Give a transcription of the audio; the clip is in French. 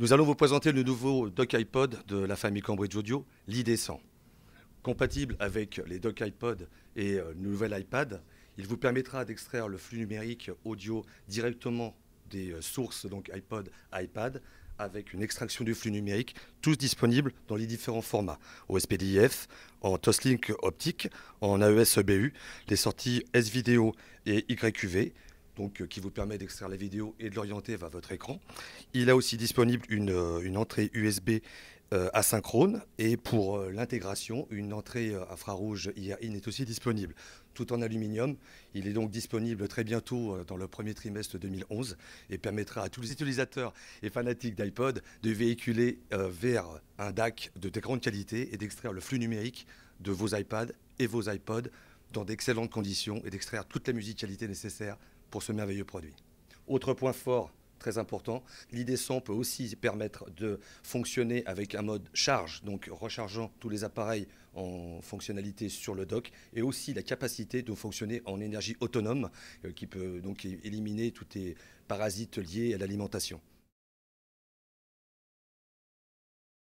Nous allons vous présenter le nouveau dock iPod de la famille Cambridge Audio, l'ID100. Compatible avec les dock iPod et euh, le nouvel iPad, il vous permettra d'extraire le flux numérique audio directement des euh, sources, donc iPod, iPad, avec une extraction du flux numérique, tous disponibles dans les différents formats, Au SPDIF, en Toslink optique, en AES-EBU, les sorties s video et YQV, donc, euh, qui vous permet d'extraire la vidéo et de l'orienter vers votre écran. Il a aussi disponible une, euh, entrée USB euh, asynchrone et pour l'intégration, une entrée infrarouge infrarouge in est aussi disponible, tout en aluminium. Il est donc disponible très bientôt dans le premier trimestre 2011 et permettra à tous les utilisateurs et fanatiques d'iPod de véhiculer vers un DAC de très grande qualité et d'extraire le flux numérique de vos iPads et vos iPods dans d'excellentes conditions et d'extraire toute la musicalité nécessaire pour ce merveilleux produit. Autre point fort très important, l'ID100 peut aussi permettre de fonctionner avec un mode charge, donc rechargeant tous les appareils en fonctionnalité sur le dock, et aussi la capacité de fonctionner en énergie autonome, euh, qui peut donc éliminer tous les parasites liés à l'alimentation.